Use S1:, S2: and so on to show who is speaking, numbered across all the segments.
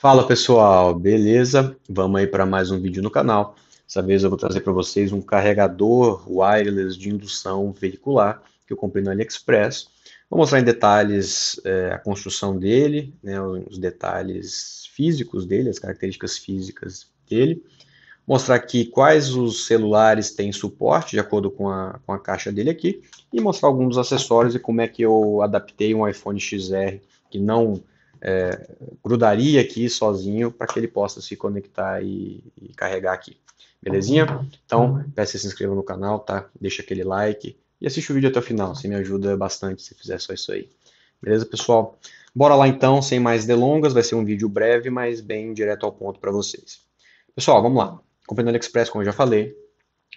S1: Fala pessoal, beleza? Vamos aí para mais um vídeo no canal. Dessa vez eu vou trazer para vocês um carregador wireless de indução veicular que eu comprei no AliExpress. Vou mostrar em detalhes é, a construção dele, né, os detalhes físicos dele, as características físicas dele. Mostrar aqui quais os celulares têm suporte, de acordo com a, com a caixa dele aqui. E mostrar alguns acessórios e como é que eu adaptei um iPhone XR que não é, grudaria aqui sozinho para que ele possa se conectar e, e, carregar aqui. Belezinha? Então, peço que se inscreva no canal, tá? Deixa aquele like e assiste o vídeo até o final. Você me ajuda bastante se fizer só isso aí. Beleza, pessoal? Bora lá então, sem mais delongas. Vai ser um vídeo breve, mas bem direto ao ponto para vocês. Pessoal, vamos lá. Companhia AliExpress, como eu já falei,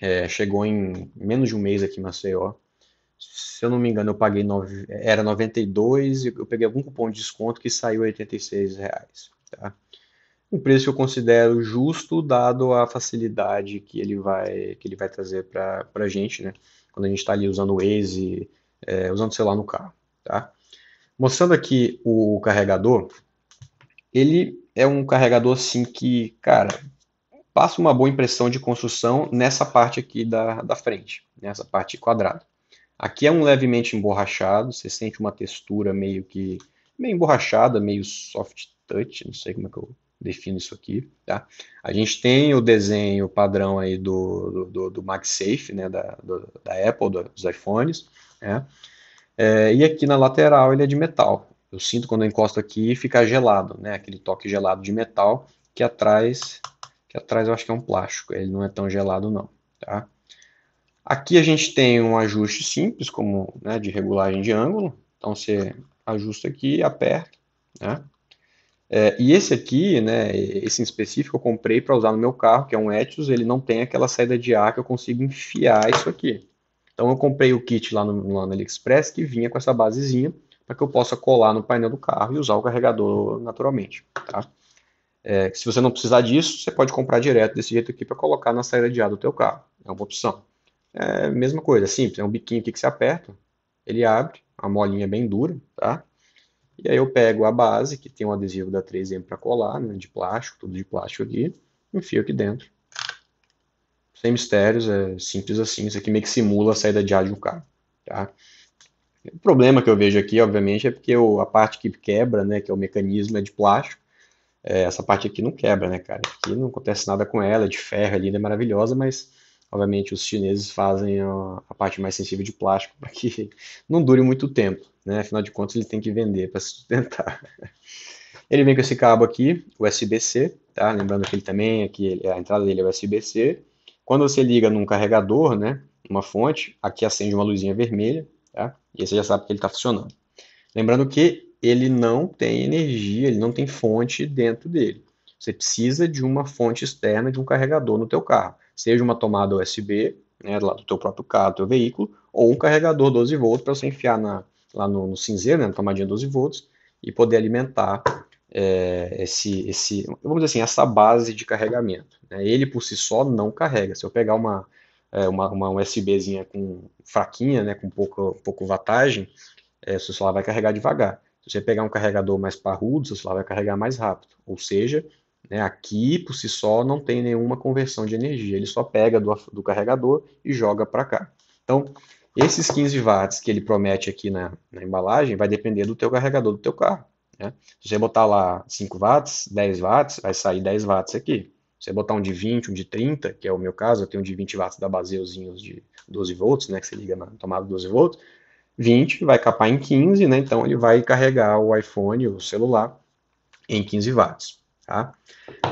S1: é, chegou em menos de um mês aqui em Maceió se eu não me engano, eu paguei nove, era 92 eu peguei algum cupom de desconto que saiu 86 reais, tá? Um preço que eu considero justo dado a facilidade que ele vai que ele vai trazer para a gente, né? Quando a gente está ali usando o Waze, é, usando o celular no carro, tá? Mostrando aqui o carregador, ele é um carregador assim que, cara, passa uma boa impressão de construção nessa parte aqui da, da frente, nessa parte quadrada. Aqui é um levemente emborrachado, você sente uma textura meio que meio emborrachada, meio soft touch, não sei como é que eu defino isso aqui, tá? A gente tem o desenho padrão aí do, do, do MagSafe, né, da, do, da Apple, dos iPhones, né? É, e aqui na lateral ele é de metal. Eu sinto quando eu encosto aqui ficar gelado, né? Aquele toque gelado de metal que atrás, que atrás eu acho que é um plástico. Ele não é tão gelado não, tá? Aqui a gente tem um ajuste simples, como né, de regulagem de ângulo. Então você ajusta aqui, aperta, né? É, e esse aqui, né, esse em específico, eu comprei para usar no meu carro, que é um Etios, ele não tem aquela saída de ar que eu consigo enfiar isso aqui. Então eu comprei o kit lá no, lá no AliExpress, que vinha com essa basezinha, para que eu possa colar no painel do carro e usar o carregador naturalmente, tá? É, se você não precisar disso, você pode comprar direto desse jeito aqui para colocar na saída de ar do teu carro. É uma opção. É, mesma coisa, simples, é um biquinho aqui que você aperta, ele abre, a molinha é bem dura, tá? E aí eu pego a base, que tem um adesivo da 3M para colar, né, de plástico, tudo de plástico aqui, enfio aqui dentro. Sem mistérios, é simples assim, isso aqui meio que simula a saída de ar de um carro, tá? O problema que eu vejo aqui, obviamente, é porque a parte que quebra, né, que é o mecanismo, é de plástico, é, essa parte aqui não quebra, né, cara? Aqui não acontece nada com ela, é de ferro, é linda, é maravilhosa, mas obviamente os chineses fazem a, a parte mais sensível de plástico para que não dure muito tempo, né? Afinal de contas, ele tem que vender para se sustentar. Ele vem com esse cabo aqui, USB-C, tá? Lembrando que ele também, aqui, a entrada dele é USB-C. Quando você liga num carregador, né, uma fonte, aqui acende uma luzinha vermelha, tá? E aí você já sabe que ele está funcionando. Lembrando que ele não tem energia, ele não tem fonte dentro dele. Você precisa de uma fonte externa, de um carregador no teu carro seja uma tomada USB, né, lá do teu próprio carro, do teu veículo, ou um carregador 12 volts para você enfiar na, lá no, no cinzeiro, né, na tomadinha 12 volts, e poder alimentar é, esse, esse, vamos dizer assim, essa base de carregamento. Né? Ele por si só não carrega. Se eu pegar uma, é, uma, uma, USBzinha com fraquinha, né, com pouco, pouco wattagem, é, seu celular vai carregar devagar. Se você pegar um carregador mais parrudo, o seu celular vai carregar mais rápido. Ou seja, né? Aqui, por si só, não tem nenhuma conversão de energia, ele só pega do, do carregador e joga para cá. Então, esses 15 watts que ele promete aqui na, na embalagem vai depender do teu carregador do teu carro. Né? Se você botar lá 5 watts, 10 watts, vai sair 10 watts aqui. Se você botar um de 20, um de 30, que é o meu caso, eu tenho um de 20 watts da Baseuzinhos de 12 volts, né, que você liga na tomada 12 volts, 20 vai capar em 15, né, então ele vai carregar o iPhone, o celular, em 15 watts. Tá?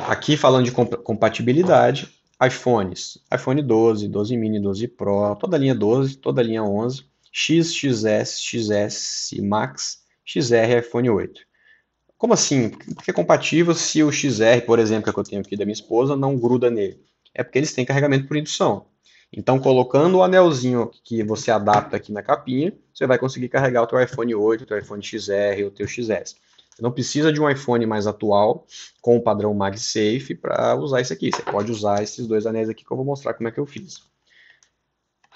S1: Aqui falando de comp compatibilidade, iPhones, iPhone 12, 12 mini, 12 Pro, toda a linha 12, toda a linha 11, X, XS, XS Max, XR iPhone 8. Como assim? Porque é compatível se o XR, por exemplo, que, é que eu tenho aqui da minha esposa, não gruda nele. É porque eles têm carregamento por indução. Então, colocando o anelzinho que você adapta aqui na capinha, você vai conseguir carregar o teu iPhone 8, o teu iPhone XR, o teu XS. Você não precisa de um iPhone mais atual com o padrão MagSafe para usar isso aqui. Você pode usar esses dois anéis aqui que eu vou mostrar como é que eu fiz.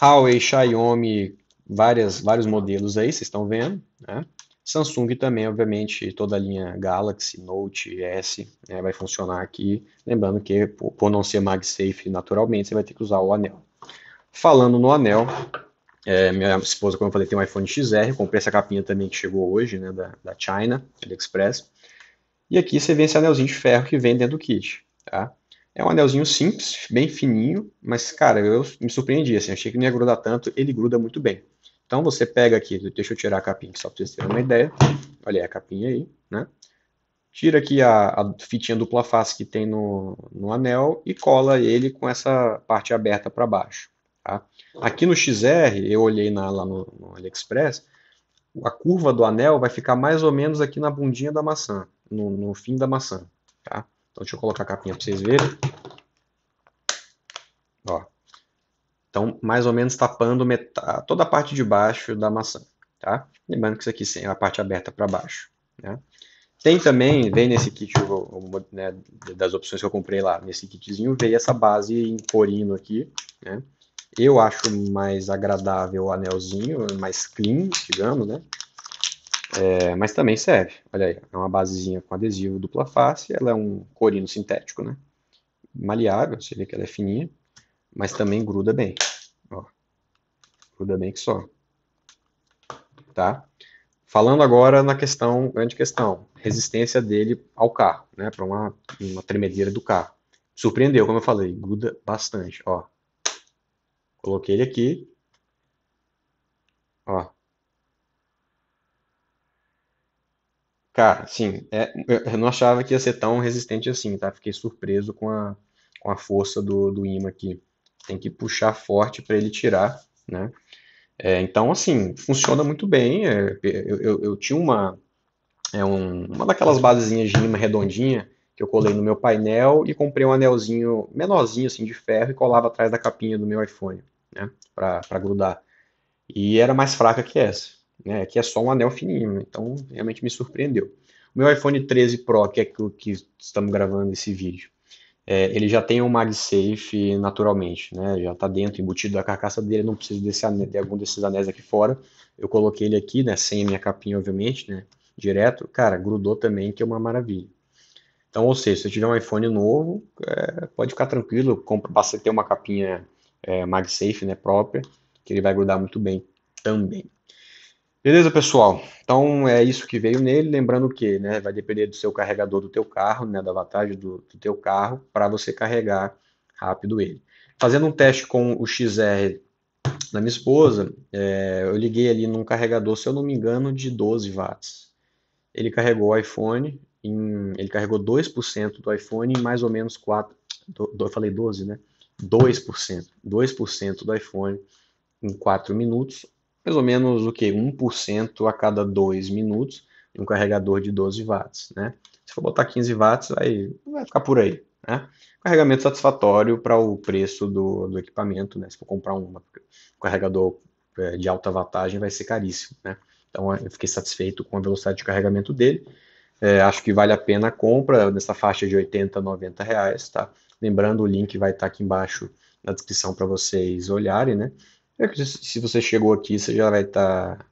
S1: Huawei, Xiaomi, várias, vários modelos aí, vocês estão vendo, né? Samsung também, obviamente, toda a linha Galaxy, Note, S né, vai funcionar aqui. Lembrando que, por não ser MagSafe naturalmente, você vai ter que usar o anel. Falando no anel, é, minha esposa, como eu falei, tem um iPhone XR, comprei essa capinha também que chegou hoje, né, da, da China, AliExpress. E aqui você vê esse anelzinho de ferro que vem dentro do kit, tá? É um anelzinho simples, bem fininho, mas, cara, eu me surpreendi, assim, achei que não ia grudar tanto, ele gruda muito bem. Então você pega aqui, deixa eu tirar a capinha só para vocês terem uma ideia. Olha aí a capinha aí, né? Tira aqui a, a fitinha dupla face que tem no, no anel e cola ele com essa parte aberta para baixo. Tá? Aqui no XR, eu olhei na, lá no, no, AliExpress, a curva do anel vai ficar mais ou menos aqui na bundinha da maçã, no, no fim da maçã. Tá? Então deixa eu colocar a capinha para vocês verem. Ó. Então, mais ou menos tapando metade, toda a parte de baixo da maçã. Tá? Lembrando que isso aqui é a parte aberta para baixo. Né? Tem também, vem nesse kit né, das opções que eu comprei lá, nesse kitzinho, veio essa base em corino aqui, né? Eu acho mais agradável o anelzinho, mais clean, digamos, né? É, mas também serve. Olha aí, é uma basezinha com adesivo dupla face, ela é um corino sintético, né? Maleável, você vê que ela é fininha, mas também gruda bem. Ó, gruda bem que só. Tá? Falando agora na questão, grande questão, resistência dele ao carro, né? Para uma, uma tremedeira do carro. Surpreendeu, como eu falei, gruda bastante, ó. Coloquei ele aqui. Ó. Cara, sim, é, eu não achava que ia ser tão resistente assim, tá? Fiquei surpreso com a, com a força do, do imã aqui. Tem que puxar forte para ele tirar, né? É, então, assim, funciona muito bem. É, eu, eu, eu, tinha uma, é um, uma daquelas basezinhas de imã redondinha que eu colei no meu painel e comprei um anelzinho menorzinho, assim, de ferro e colava atrás da capinha do meu iPhone né? Para grudar. E era mais fraca que essa, né? Que é só um anel fininho, né, então realmente me surpreendeu. O meu iPhone 13 Pro, que é o que estamos gravando esse vídeo, é, ele já tem um MagSafe naturalmente, né? Já está dentro, embutido da carcaça dele, não preciso desse anel, de algum desses anéis aqui fora. Eu coloquei ele aqui, né? Sem a minha capinha, obviamente, né? Direto, cara, grudou também, que é uma maravilha. Então, ou seja, se você tiver um iPhone novo, é, pode ficar tranquilo, compro, basta ter uma capinha é, MagSafe né, própria, que ele vai grudar muito bem também. Beleza, pessoal? Então é isso que veio nele. Lembrando que né, vai depender do seu carregador do teu carro, né, da vantagem do, do teu carro, para você carregar rápido ele. Fazendo um teste com o XR da minha esposa, é, eu liguei ali num carregador, se eu não me engano, de 12 watts. Ele carregou o iPhone, em, ele carregou 2% do iPhone em mais ou menos 4, do, do, eu falei 12, né? 2%. 2% do iPhone em 4 minutos, mais ou menos o que? 1% a cada 2 minutos em um carregador de 12 watts. Né? Se for botar 15 watts, aí vai ficar por aí. Né? Carregamento satisfatório para o preço do, do equipamento. Né? Se for comprar um carregador é, de alta wattagem, vai ser caríssimo. Né? Então eu fiquei satisfeito com a velocidade de carregamento dele. É, acho que vale a pena a compra nessa faixa de 80, 90 reais, tá? Lembrando, o link vai estar tá aqui embaixo na descrição para vocês olharem, né? É se você chegou aqui, você já vai estar tá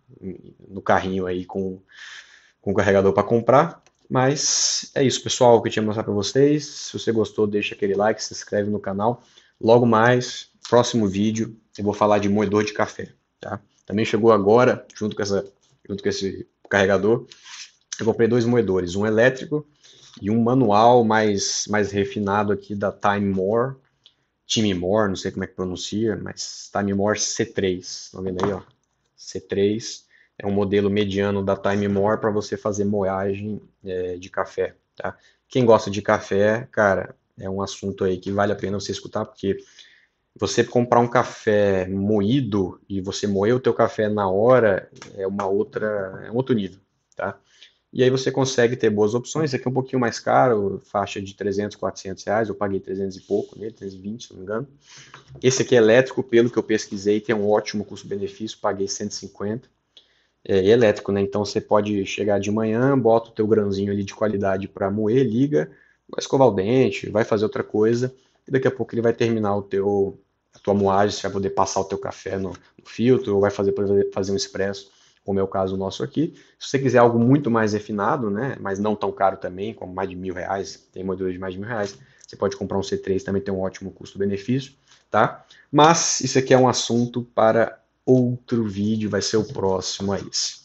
S1: no carrinho aí com, com o carregador para comprar. Mas é isso, pessoal, que eu tinha mostrar para vocês. Se você gostou, deixa aquele like, se inscreve no canal. Logo mais, próximo vídeo, eu vou falar de moedor de café, tá? Também chegou agora, junto com, essa, junto com esse carregador, eu comprei dois moedores, um elétrico e um manual mais, mais refinado aqui da Time More, Time More, não sei como é que pronuncia, mas Time More C3, estão tá vendo aí, ó? C3 é um modelo mediano da Time More para você fazer moagem é, de café, tá? Quem gosta de café, cara, é um assunto aí que vale a pena você escutar, porque você comprar um café moído e você moer o teu café na hora é uma outra, é um outro nível, tá? E aí você consegue ter boas opções. Esse aqui é um pouquinho mais caro, faixa de 300, 400 reais. Eu paguei 300 e pouco nele, 320, se não me engano. Esse aqui é elétrico, pelo que eu pesquisei, tem um ótimo custo-benefício, paguei 150. É elétrico, né? Então você pode chegar de manhã, bota o teu grãozinho ali de qualidade para moer, liga, vai escovar o dente, vai fazer outra coisa. E daqui a pouco ele vai terminar o teu, a tua moagem, você vai poder passar o teu café no, no filtro, ou vai fazer, fazer um expresso como é o caso nosso aqui. Se você quiser algo muito mais refinado, né, mas não tão caro também, como mais de mil reais, tem modelos de mais de mil reais, você pode comprar um C3, também tem um ótimo custo-benefício, tá? Mas isso aqui é um assunto para outro vídeo, vai ser o próximo a esse.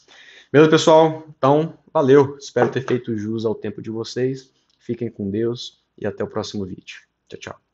S1: Beleza, pessoal? Então, valeu. Espero ter feito jus ao tempo de vocês. Fiquem com Deus e até o próximo vídeo. Tchau, tchau.